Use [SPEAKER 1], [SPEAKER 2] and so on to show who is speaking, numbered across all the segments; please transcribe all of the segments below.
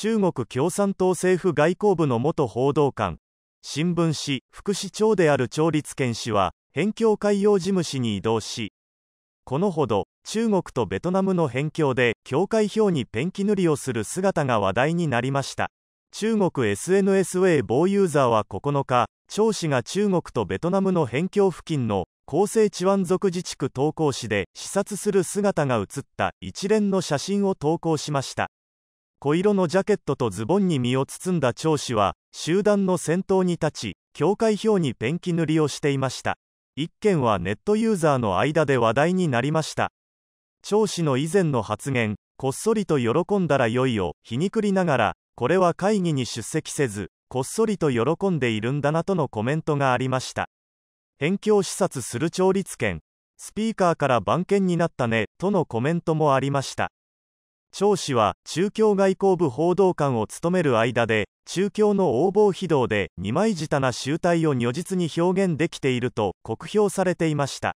[SPEAKER 1] 中国共産党政府外交部の元報道官新聞紙副市長である趙立堅氏は辺境海洋事務所に移動しこのほど中国とベトナムの辺境で境界標にペンキ塗りをする姿が話題になりました中国 SNS ウェイ某ユーザーは9日張氏が中国とベトナムの辺境付近の広西チワン族自治区投稿市で視察する姿が写った一連の写真を投稿しました小色のジャケットとズボンに身を包んだ長子は集団の先頭に立ち教会表にペンキ塗りをしていました一件はネットユーザーの間で話題になりました長子の以前の発言こっそりと喜んだらよいを皮肉りながらこれは会議に出席せずこっそりと喜んでいるんだなとのコメントがありました辺境視察する調律権スピーカーから番犬になったねとのコメントもありました張氏は中共外交部報道官を務める間で中共の横暴非道で二枚舌な集大を如実に表現できていると酷評されていました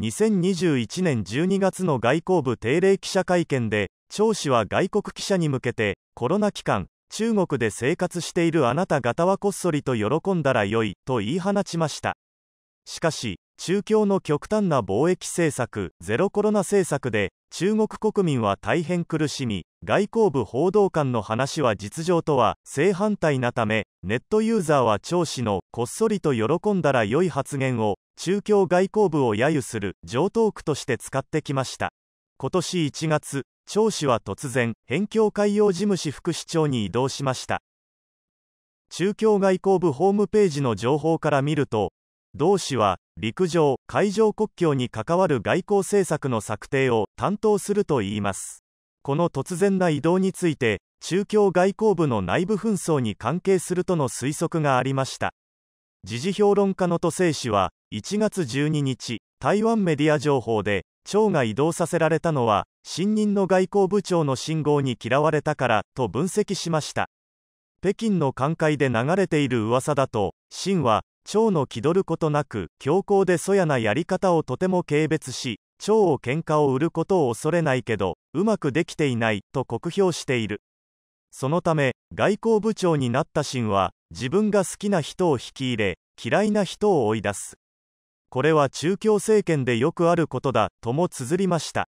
[SPEAKER 1] 2021年12月の外交部定例記者会見で張氏は外国記者に向けてコロナ期間中国で生活しているあなた方はこっそりと喜んだらよいと言い放ちましたしかし中共の極端な貿易政策ゼロコロナ政策で中国国民は大変苦しみ外交部報道官の話は実情とは正反対なためネットユーザーは張氏のこっそりと喜んだら良い発言を中共外交部を揶揄する上ト句として使ってきました今年1月張氏は突然辺境海洋事務士副市長に移動しました中共外交部ホームページの情報から見ると同氏は陸上海上国境に関わる外交政策の策定を担当するといいますこの突然な移動について中共外交部の内部紛争に関係するとの推測がありました時事評論家の都政氏は1月12日台湾メディア情報で長が移動させられたのは新任の外交部長の信号に嫌われたからと分析しました北京の寛解で流れている噂だと秦は蝶の気取ることなく強硬でそやなやり方をとても軽蔑し蝶を喧嘩を売ることを恐れないけどうまくできていないと酷評しているそのため外交部長になった秦は自分が好きな人を引き入れ嫌いな人を追い出すこれは中共政権でよくあることだとも綴りました